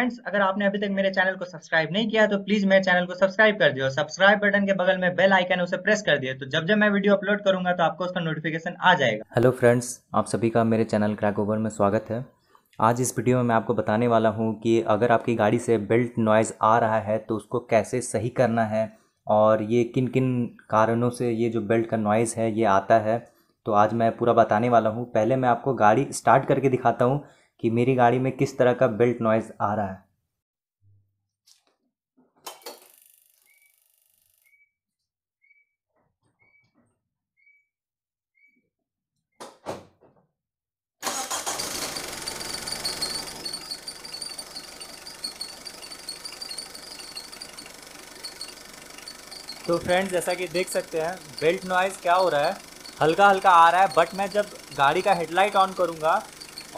friends अगर आपने अभी तक मेरे चैनल को सब्सक्राइब नहीं किया तो प्लीज मेरे चैनल को सब्सक्राइब कर दिए और सब्सक्राइब बटन के बगल में बेल आइकन उसे प्रेस कर दिए तो जब जब मैं वीडियो अपलोड करूंगा तो आपको उसका नोटिफिकेशन आ जाएगा हेलो फ्रेंड्स आप सभी का मेरे चैनल क्रैक ओवर में स्वागत है आज इस वीडियो में मैं आपको बताने वाला हूँ कि अगर आपकी गाड़ी से बेल्ट नॉइज़ आ रहा है तो उसको कैसे सही करना है और ये किन किन कारणों से ये जो बेल्ट का नॉइज़ है ये आता है तो आज मैं पूरा बताने वाला हूँ पहले मैं आपको गाड़ी स्टार्ट करके दिखाता हूँ कि मेरी गाड़ी में किस तरह का बिल्ट नॉइज़ आ रहा है तो फ्रेंड्स जैसा कि देख सकते हैं बेल्ट नॉइज़ क्या हो रहा है हल्का हल्का आ रहा है बट मैं जब गाड़ी का हेडलाइट ऑन करूंगा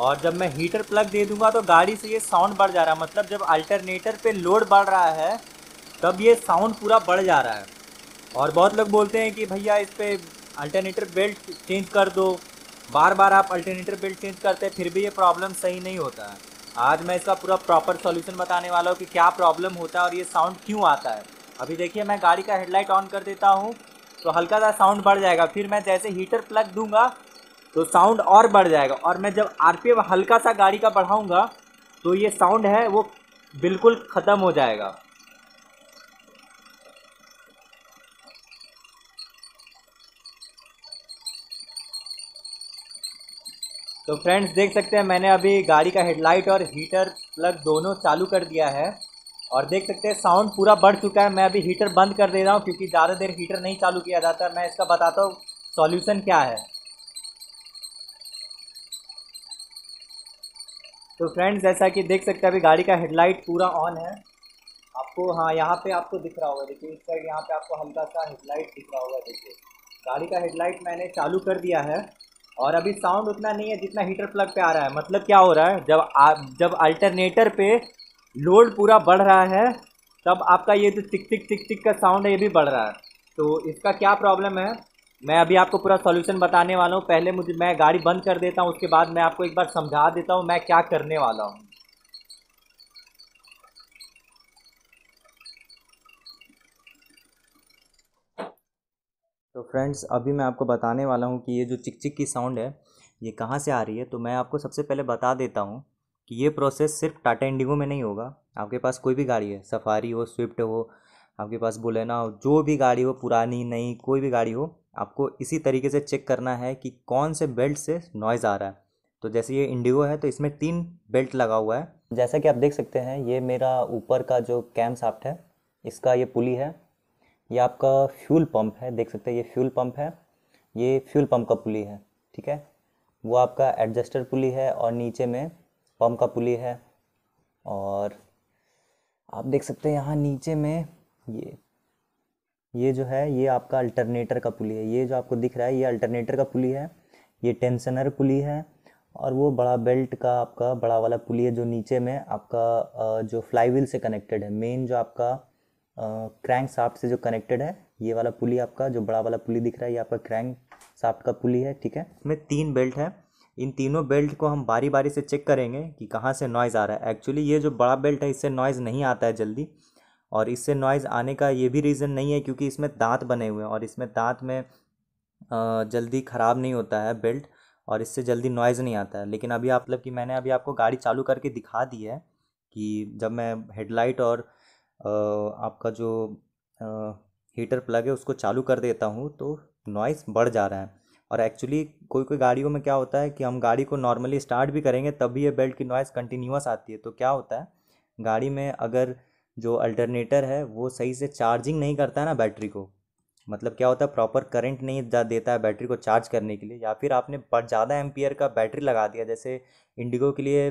और जब मैं हीटर प्लग दे दूंगा तो गाड़ी से ये साउंड बढ़ जा रहा है मतलब जब अल्टरनेटर पे लोड बढ़ रहा है तब ये साउंड पूरा बढ़ जा रहा है और बहुत लोग बोलते हैं कि भैया इस पर अल्टरनेटर बेल्ट चेंज कर दो बार बार आप अल्टरनेटर बेल्ट चेंज करते हैं फिर भी ये प्रॉब्लम सही नहीं होता है आज मैं इसका पूरा प्रॉपर सॉल्यूशन बताने वाला हूँ कि क्या प्रॉब्लम होता है और ये साउंड क्यों आता है अभी देखिए मैं गाड़ी का हेडलाइट ऑन कर देता हूँ तो हल्का सा साउंड बढ़ जाएगा फिर मैं जैसे हीटर प्लग दूंगा तो साउंड और बढ़ जाएगा और मैं जब आर हल्का सा गाड़ी का बढ़ाऊँगा तो ये साउंड है वो बिल्कुल ख़त्म हो जाएगा तो फ्रेंड्स देख सकते हैं मैंने अभी गाड़ी का हेडलाइट और हीटर प्लग दोनों चालू कर दिया है और देख सकते हैं साउंड पूरा बढ़ चुका है मैं अभी हीटर बंद कर दे रहा हूँ क्योंकि ज़्यादा देर हीटर नहीं चालू किया जाता मैं इसका बताता हूँ सॉल्यूशन क्या है तो फ्रेंड्स जैसा कि देख सकते हैं अभी गाड़ी का हेडलाइट पूरा ऑन है आपको हाँ यहाँ पे आपको दिख रहा होगा देखिए इस साइड यहाँ पे आपको हल्का सा हेडलाइट दिख रहा होगा देखिए गाड़ी का हेडलाइट मैंने चालू कर दिया है और अभी साउंड उतना नहीं है जितना हीटर प्लग पे आ रहा है मतलब क्या हो रहा है जब आप जब अल्टरनेटर पे लोड पूरा बढ़ रहा है तब आपका ये जो टिक टिक टिक टिक का साउंड है ये भी बढ़ रहा है तो इसका क्या प्रॉब्लम है मैं अभी आपको पूरा सॉल्यूशन बताने वाला हूँ पहले मुझे मैं गाड़ी बंद कर देता हूँ उसके बाद मैं आपको एक बार समझा देता हूँ मैं क्या करने वाला हूँ तो फ्रेंड्स अभी मैं आपको बताने वाला हूँ कि ये जो चिक चिक की साउंड है ये कहाँ से आ रही है तो मैं आपको सबसे पहले बता देता हूँ कि ये प्रोसेस सिर्फ टाटा इंडिगो में नहीं होगा आपके पास कोई भी गाड़ी है सफारी हो स्विफ्ट हो आपके पास बुलेना हो जो भी गाड़ी हो पुरानी नई कोई भी गाड़ी हो आपको इसी तरीके से चेक करना है कि कौन से बेल्ट से नॉइज़ आ रहा है तो जैसे ये इंडिगो है तो इसमें तीन बेल्ट लगा हुआ है जैसा कि आप देख सकते हैं ये मेरा ऊपर का जो कैम साफ्ट है इसका ये पुली है ये आपका फ्यूल पंप है देख सकते हैं ये फ्यूल पंप है ये फ्यूल पंप का पुली है ठीक है वो आपका एडजस्टर पुली है और नीचे में पंप का पुली है और आप देख सकते हैं यहाँ नीचे में ये ये जो है ये आपका अल्टरनेटर का पुली है ये जो आपको दिख रहा है ये अल्टरनेटर का पुली है ये टेंशनर पुली है और वो बड़ा बेल्ट का आपका बड़ा वाला पुली है जो नीचे में आपका जो फ्लाईव्हील से कनेक्टेड है मेन जो आपका क्रैंक साफ्ट से जो कनेक्टेड है ये वाला पुली आपका जो बड़ा वाला पुली दिख रहा है ये आपका क्रैंक साफ्ट का पुली है ठीक है इसमें तीन बेल्ट है इन तीनों बेल्ट को हम बारी बारी से चेक करेंगे कि कहाँ से नॉइज़ आ रहा है एक्चुअली ये जो बड़ा बेल्ट है इससे नॉइज़ नहीं आता है जल्दी और इससे नॉइज़ आने का ये भी रीज़न नहीं है क्योंकि इसमें दांत बने हुए हैं और इसमें दांत में जल्दी ख़राब नहीं होता है बेल्ट और इससे जल्दी नॉइज़ नहीं आता है लेकिन अभी आप मतलब कि मैंने अभी आपको गाड़ी चालू करके दिखा दी है कि जब मैं हेडलाइट और आपका जो हीटर प्लग है उसको चालू कर देता हूँ तो नॉइज़ बढ़ जा रहा है और एक्चुअली कोई कोई गाड़ियों में क्या होता है कि हम गाड़ी को नॉर्मली स्टार्ट भी करेंगे तब भी ये बेल्ट की नॉइज़ कंटिन्यूस आती है तो क्या होता है गाड़ी में अगर जो अल्टरनेटर है वो सही से चार्जिंग नहीं करता है ना बैटरी को मतलब क्या होता है प्रॉपर करंट नहीं देता है बैटरी को चार्ज करने के लिए या फिर आपने ज़्यादा एम्पियर का बैटरी लगा दिया जैसे इंडिगो के लिए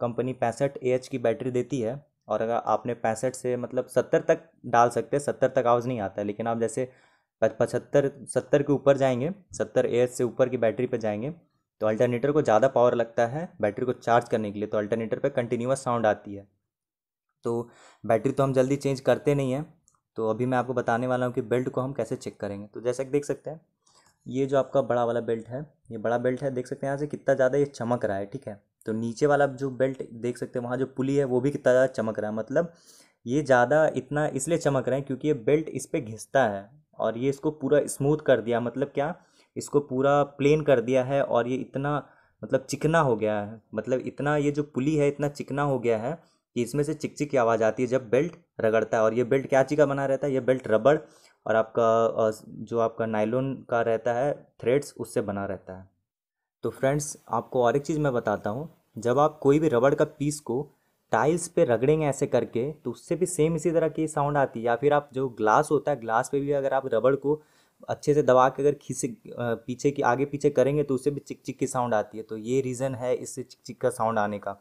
कंपनी पैंसठ ए की बैटरी देती है और अगर आपने पैंसठ से मतलब सत्तर तक डाल सकते हैं सत्तर तक आवाज़ नहीं आता है लेकिन आप जैसे पचहत्तर सत्तर के ऊपर जाएंगे सत्तर ए से ऊपर की बैटरी पर जाएंगे तो अल्टरनेटर को ज़्यादा पावर लगता है बैटरी को चार्ज करने के लिए तो अल्टरनेटर पर कंटिन्यूस साउंड आती है तो बैटरी तो हम जल्दी चेंज करते नहीं हैं तो अभी मैं आपको बताने वाला हूँ कि बेल्ट को हम कैसे चेक करेंगे तो जैसा कि देख सकते हैं ये जो आपका बड़ा वाला बेल्ट है ये बड़ा बेल्ट है देख सकते हैं यहाँ से कितना ज़्यादा ये चमक रहा है ठीक है तो नीचे वाला जो बेल्ट देख सकते हैं वहाँ जो पुली है वो भी कितना ज़्यादा चमक रहा है मतलब ये ज़्यादा इतना इसलिए चमक रहे हैं क्योंकि ये बेल्ट इस पर घिसता है और ये इसको पूरा स्मूथ कर दिया मतलब क्या इसको पूरा प्लेन कर दिया है और ये इतना मतलब चिकना हो गया है मतलब इतना ये जो पुली है इतना चिकना हो गया है कि इसमें से चिकचिक की आवाज़ आती है जब बेल्ट रगड़ता है और ये बेल्ट क्या का बना रहता है ये बेल्ट रबड़ और आपका जो आपका नाइलोन का रहता है थ्रेड्स उससे बना रहता है तो फ्रेंड्स आपको और एक चीज़ मैं बताता हूँ जब आप कोई भी रबड़ का पीस को टाइल्स पे रगड़ेंगे ऐसे करके तो उससे भी सेम इसी तरह की साउंड आती है या फिर आप जो ग्लास होता है ग्लास पे भी अगर आप रबड़ को अच्छे से दबा के अगर खींचे पीछे की आगे पीछे करेंगे तो उससे भी चिक चिक की साउंड आती है तो ये रीज़न है इससे चिक चिक का साउंड आने का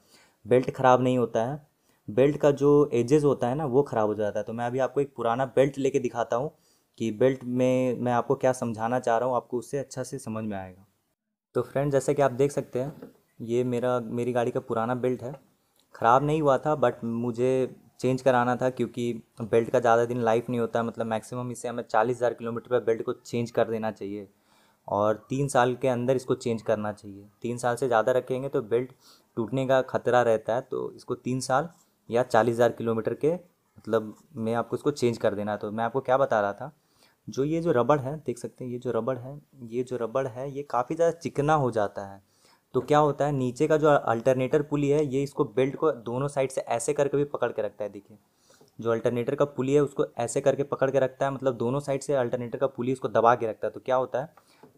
बेल्ट ख़राब नहीं होता है बेल्ट का जो एजेस होता है ना वो ख़राब हो जाता है तो मैं अभी आपको एक पुराना बेल्ट लेके दिखाता हूँ कि बेल्ट में मैं आपको क्या समझाना चाह रहा हूँ आपको उससे अच्छा से समझ में आएगा तो फ्रेंड जैसा कि आप देख सकते हैं ये मेरा मेरी गाड़ी का पुराना बेल्ट है ख़राब नहीं हुआ था बट मुझे चेंज कराना था क्योंकि बेल्ट का ज़्यादा दिन लाइफ नहीं होता मतलब मैक्सिमम इसे हमें चालीस हज़ार किलोमीटर पर बेल्ट को चेंज कर देना चाहिए और तीन साल के अंदर इसको चेंज करना चाहिए तीन साल से ज़्यादा रखेंगे तो बेल्ट टूटने का खतरा रहता है तो इसको तीन साल या चालीस हज़ार किलोमीटर के मतलब मैं आपको इसको चेंज कर देना तो मैं आपको क्या बता रहा था जो ये जो रबड़ है देख सकते हैं ये जो रबड़ है ये जो रबड़ है ये काफ़ी ज़्यादा चिकना हो जाता है तो क्या होता है नीचे का जो अल्टरनेटर पुली है ये इसको बेल्ट को दोनों साइड से ऐसे करके भी पकड़ के रखता है देखिए जो अल्टरनेटर का पुली है उसको ऐसे करके पकड़ के रखता है मतलब दोनों साइड से अल्टरनेटर का पुली उसको दबा के रखता है तो क्या होता है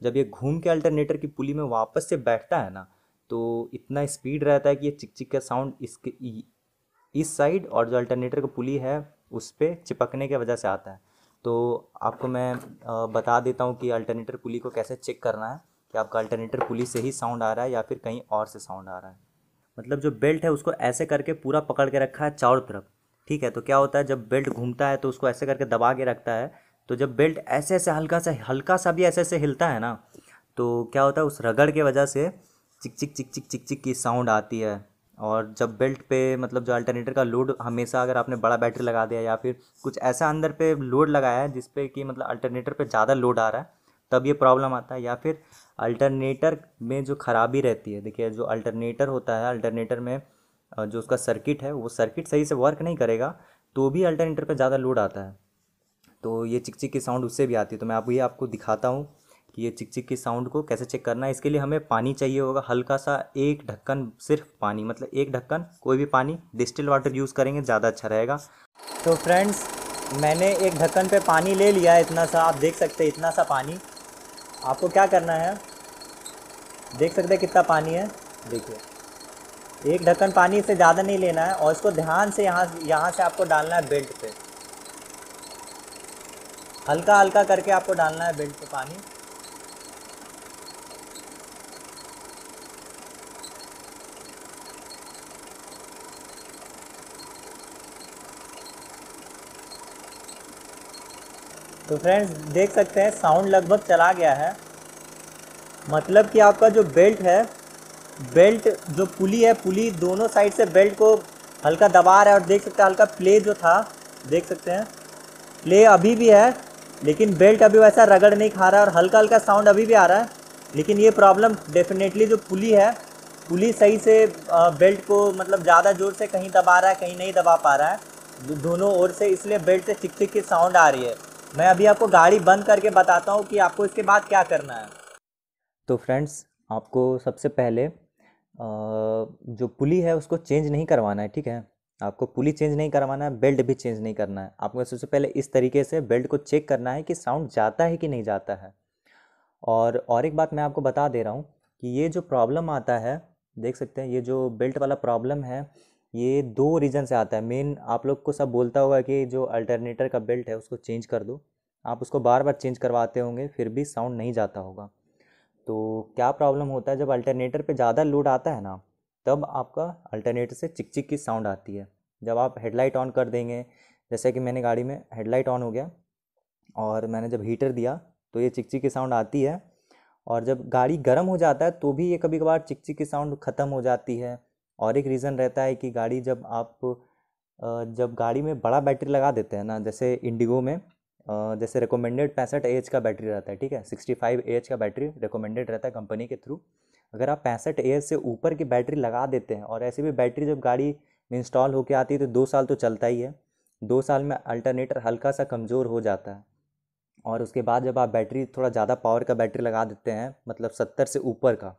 जब ये घूम के अल्टरनेटर की पुली में वापस से बैठता है ना तो इतना स्पीड रहता है कि ये चिक चिक का साउंड इसके इस साइड और जो अल्टरनेटर का पुली है उस पर चिपकने की वजह से आता है तो आपको मैं बता देता हूँ कि अल्टरनेटर पुली को कैसे चेक करना है कि आपका अल्टरनेटर पुली से ही साउंड आ रहा है या फिर कहीं और से साउंड आ रहा है मतलब जो बेल्ट है उसको ऐसे करके पूरा पकड़ के रखा है चारों तरफ ठीक है तो क्या होता है जब बेल्ट घूमता है तो उसको ऐसे करके दबा के रखता है तो जब बेल्ट ऐसे ऐसे हल्का सा हल्का सा भी ऐसे ऐसे हिलता है ना तो क्या होता है उस रगड़ के वजह से चिक चिक चिक चिक चिक चिक की साउंड आती है और जब बेल्ट पे मतलब जो अल्टरनेटर का लोड हमेशा अगर आपने बड़ा बैटरी लगा दिया या फिर कुछ ऐसा अंदर पे लोड लगाया है जिस कि मतलब अल्टरनेटर पे ज़्यादा लोड आ रहा है तब ये प्रॉब्लम आता है या फिर अल्टरनेटर में जो खराबी रहती है देखिए जो अल्टरनेटर होता है अल्टरनेटर में जो उसका सर्किट है वो सर्किट सही से वर्क नहीं करेगा तो भी अल्टरनेटर पर ज़्यादा लोड आता है तो ये चिकचिक की साउंड उससे भी आती है तो मैं आपको ये आपको दिखाता हूँ कि ये चिक चिक की साउंड को कैसे चेक करना है इसके लिए हमें पानी चाहिए होगा हल्का सा एक ढक्कन सिर्फ पानी मतलब एक ढक्कन कोई भी पानी डिस्टिल वाटर यूज़ करेंगे ज़्यादा अच्छा रहेगा तो फ्रेंड्स मैंने एक ढक्कन पे पानी ले लिया इतना सा आप देख सकते हैं इतना सा पानी आपको क्या करना है देख सकते हैं कितना पानी है देखिए एक ढक्कन पानी से ज़्यादा नहीं लेना है और इसको ध्यान से यहाँ यहाँ से आपको डालना है बेल्ट पे हल्का हल्का करके आपको डालना है बेल्ट पे पानी तो फ्रेंड्स देख सकते हैं साउंड लगभग चला गया है मतलब कि आपका जो बेल्ट है बेल्ट जो पुली है पुली दोनों साइड से बेल्ट को हल्का दबा रहा है और देख सकते हैं हल्का प्ले जो था देख सकते हैं प्ले अभी भी है लेकिन बेल्ट अभी वैसा रगड़ नहीं खा रहा है और हल्का हल्का साउंड अभी भी आ रहा है लेकिन ये प्रॉब्लम डेफिनेटली जो पुली है पुली सही से बेल्ट को मतलब ज़्यादा जोर से कहीं दबा रहा है कहीं नहीं दबा पा रहा है दोनों ओर से इसलिए बेल्ट से चिक चिक की साउंड आ रही है मैं अभी आपको गाड़ी बंद करके बताता हूँ कि आपको इसके बाद क्या करना है तो फ्रेंड्स आपको सबसे पहले जो पुली है उसको चेंज नहीं करवाना है ठीक है आपको पुली चेंज नहीं करवाना है बेल्ट भी चेंज नहीं करना है आपको सबसे पहले इस तरीके से बेल्ट को चेक करना है कि साउंड जाता है कि नहीं जाता है और और एक बात मैं आपको बता दे रहा हूँ कि ये जो प्रॉब्लम आता है देख सकते हैं ये जो बेल्ट वाला प्रॉब्लम है ये दो रीज़न से आता है मेन आप लोग को सब बोलता होगा कि जो अल्टरनेटर का बेल्ट है उसको चेंज कर दो आप उसको बार बार चेंज करवाते होंगे फिर भी साउंड नहीं जाता होगा तो क्या प्रॉब्लम होता है जब अल्टरनेटर पे ज़्यादा लोड आता है ना तब आपका अल्टरनेटर से चिक चिक की साउंड आती है जब आप हेडलाइट ऑन कर देंगे जैसे कि मैंने गाड़ी में हेडलाइट ऑन हो गया और मैंने जब हीटर दिया तो ये चिक चिक की साउंड आती है और जब गाड़ी गर्म हो जाता है तो भी ये कभी कभार चिक चिक की साउंड ख़त्म हो जाती है और एक रीज़न रहता है कि गाड़ी जब आप जब गाड़ी में बड़ा बैटरी लगा देते हैं ना जैसे इंडिगो में जैसे रिकमेंडेड पैंसठ एच का बैटरी रहता है ठीक है सिक्सटी फाइव एच का बैटरी रिकमेंडेड रहता है कंपनी के थ्रू अगर आप पैंसठ एच से ऊपर की बैटरी लगा देते हैं और ऐसी भी बैटरी जब गाड़ी में इंस्टॉल होकर आती है तो दो साल तो चलता ही है दो साल में अल्टरनेटर हल्का सा कमज़ोर हो जाता है और उसके बाद जब आप बैटरी थोड़ा ज़्यादा पावर का बैटरी लगा देते हैं मतलब सत्तर से ऊपर का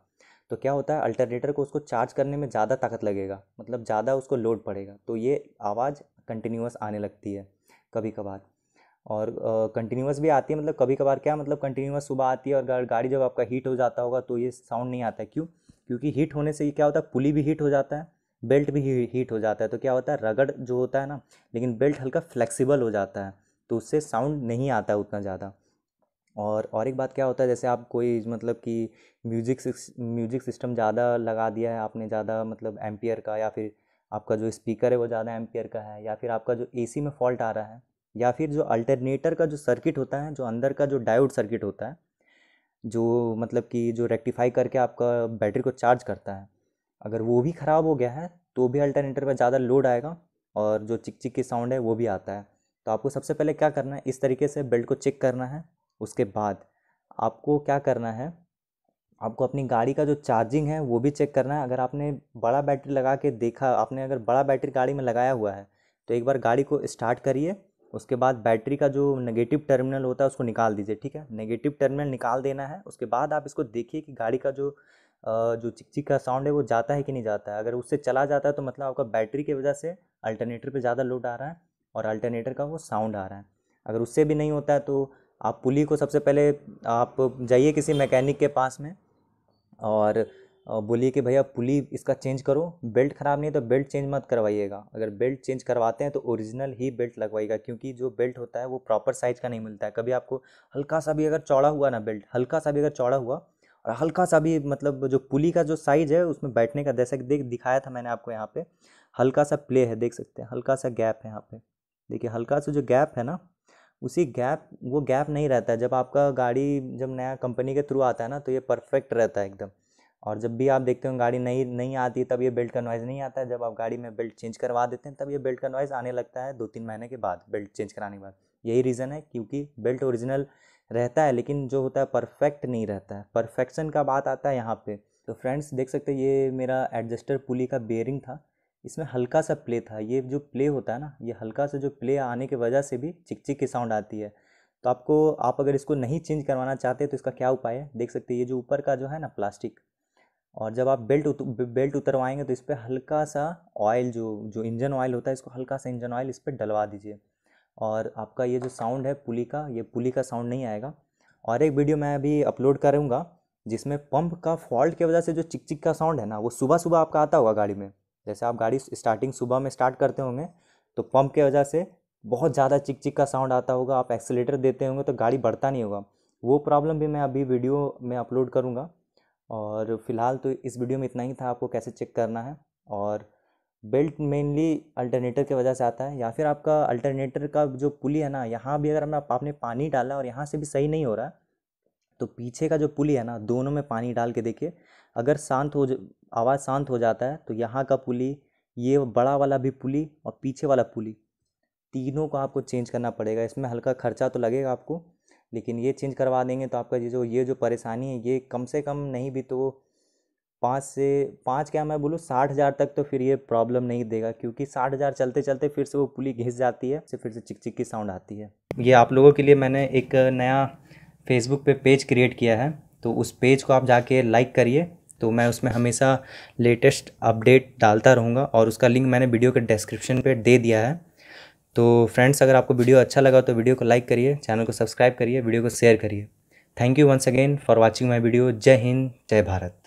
तो क्या होता है अल्टरनेटर को उसको चार्ज करने में ज़्यादा ताकत लगेगा मतलब ज़्यादा उसको लोड पड़ेगा तो ये आवाज़ कंटिन्यूस आने लगती है कभी कभार और कंटिन्यूस भी आती है मतलब कभी कभार क्या मतलब कंटिन्यूस सुबह आती है और गाड़ी जब आपका हीट हो जाता होगा तो ये साउंड नहीं आता क्यों क्योंकि हीट होने से ये क्या होता है पुली भी हीट हो जाता है बेल्ट भी हीट हो जाता है तो क्या होता है रगड़ जो होता है ना लेकिन बेल्ट हल्का फ्लेक्सिबल हो जाता है तो उससे साउंड नहीं आता उतना ज़्यादा और और एक बात क्या होता है जैसे आप कोई मतलब कि म्यूज़िक म्यूज़िक सिस्टम ज़्यादा लगा दिया है आपने ज़्यादा मतलब एम्पियर का या फिर आपका जो स्पीकर है वो ज़्यादा एम्पियर का है या फिर आपका जो एसी में फॉल्ट आ रहा है या फिर जो अल्टरनेटर का जो सर्किट होता है जो अंदर का जो डायोड सर्किट होता है जो मतलब कि जो रेक्टिफाई करके आपका बैटरी को चार्ज करता है अगर वो भी ख़राब हो गया है तो भी अल्टरनेटर पर ज़्यादा लोड आएगा और जो चिक चिक की साउंड है वो भी आता है तो आपको सबसे पहले क्या करना है इस तरीके से बेल्ट को चेक करना है उसके बाद आपको क्या करना है आपको अपनी गाड़ी का जो चार्जिंग है वो भी चेक करना है अगर आपने बड़ा बैटरी लगा के देखा आपने अगर बड़ा बैटरी गाड़ी में लगाया हुआ है तो एक बार गाड़ी को स्टार्ट करिए उसके बाद बैटरी का जो नेगेटिव टर्मिनल होता है उसको निकाल दीजिए ठीक है नेगेटिव टर्मिनल निकाल देना है उसके बाद आप इसको देखिए कि गाड़ी का जो जो चिकचिक का साउंड है वो जाता है कि नहीं जाता है अगर उससे चला जाता है तो मतलब आपका बैटरी की वजह से अल्टरनेटर पर ज़्यादा लोड आ रहा है और अल्टरनेटर का वो साउंड आ रहा है अगर उससे भी नहीं होता है तो आप पुली को सबसे पहले आप जाइए किसी मैकेनिक के पास में और बोलिए कि भैया पुली इसका चेंज करो बेल्ट ख़राब नहीं है तो बेल्ट चेंज मत करवाइएगा अगर बेल्ट चेंज करवाते हैं तो ओरिजिनल ही बेल्ट लगवाइएगा क्योंकि जो बेल्ट होता है वो प्रॉपर साइज़ का नहीं मिलता है कभी आपको हल्का सा भी अगर चौड़ा हुआ ना बेल्ट हल्का सा भी अगर चौड़ा हुआ और हल्का सा भी मतलब जो पुली का जो साइज़ है उसमें बैठने का जैसा देख दिखाया था मैंने आपको यहाँ पर हल्का सा प्ले है देख सकते हैं हल्का सा गैप है यहाँ पर देखिए हल्का सा जो गैप है ना उसी गैप वो गैप नहीं रहता है जब आपका गाड़ी जब नया कंपनी के थ्रू आता है ना तो ये परफेक्ट रहता है एकदम और जब भी आप देखते हो गाड़ी नहीं नहीं आती तब ये बेल्ट का नॉइज़ नहीं आता है जब आप गाड़ी में बेल्ट चेंज करवा देते हैं तब ये बेल्ट का नॉइज़ आने लगता है दो तीन महीने के बाद बेल्ट चेंज कराने के बाद यही रीज़न है क्योंकि बेल्ट ओरिजिनल रहता है लेकिन जो होता है परफेक्ट नहीं रहता है परफेक्शन का बात आता है यहाँ पर तो फ्रेंड्स देख सकते ये मेरा एडजस्टर पुली का बेयरिंग था इसमें हल्का सा प्ले था ये जो प्ले होता है ना ये हल्का सा जो प्ले आने की वजह से भी चिकचिक की साउंड आती है तो आपको आप अगर इसको नहीं चेंज करवाना चाहते तो इसका क्या उपाय है देख सकते हैं ये जो ऊपर का जो है ना प्लास्टिक और जब आप बेल्ट उत, बेल्ट उतरवाएंगे तो इस पर हल्का सा ऑयल जो जो इंजन ऑयल होता है इसको हल्का सा इंजन ऑयल इस पर डलवा दीजिए और आपका ये जो साउंड है पुली का ये पुली का साउंड नहीं आएगा और एक वीडियो मैं अभी अपलोड करूँगा जिसमें पंप का फॉल्ट की वजह से जो चिकचिक का साउंड है ना वो सुबह सुबह आपका आता होगा गाड़ी में जैसे आप गाड़ी स्टार्टिंग सुबह में स्टार्ट करते होंगे तो पंप के वजह से बहुत ज़्यादा चिक चिक का साउंड आता होगा आप एक्सीटर देते होंगे तो गाड़ी बढ़ता नहीं होगा वो प्रॉब्लम भी मैं अभी वीडियो में अपलोड करूँगा और फिलहाल तो इस वीडियो में इतना ही था आपको कैसे चेक करना है और बेल्ट मेनली अल्टरनेटर की वजह से आता है या फिर आपका अल्टरनेटर का जो पुली है ना यहाँ भी अगर मैं आपने पानी डाला और यहाँ से भी सही नहीं हो रहा है तो पीछे का जो पुली है ना दोनों में पानी डाल के देखिए अगर शांत हो आवाज़ शांत हो जाता है तो यहाँ का पुली ये बड़ा वाला भी पुली और पीछे वाला पुली तीनों को आपको चेंज करना पड़ेगा इसमें हल्का खर्चा तो लगेगा आपको लेकिन ये चेंज करवा देंगे तो आपका ये जो ये जो परेशानी है ये कम से कम नहीं भी तो पाँच से पाँच क्या मैं बोलूँ साठ हज़ार तक तो फिर ये प्रॉब्लम नहीं देगा क्योंकि साठ हज़ार चलते चलते फिर से वो पुली घिस जाती है से फिर से चिक चिक की साउंड आती है ये आप लोगों के लिए मैंने एक नया फेसबुक पे पेज क्रिएट किया है तो उस पेज को आप जाके लाइक करिए तो मैं उसमें हमेशा लेटेस्ट अपडेट डालता रहूँगा और उसका लिंक मैंने वीडियो के डिस्क्रिप्शन पे दे दिया है तो फ्रेंड्स अगर आपको वीडियो अच्छा लगा तो वीडियो को लाइक करिए चैनल को सब्सक्राइब करिए वीडियो को शेयर करिए thank you once again for watching my video जय हिंद जय भारत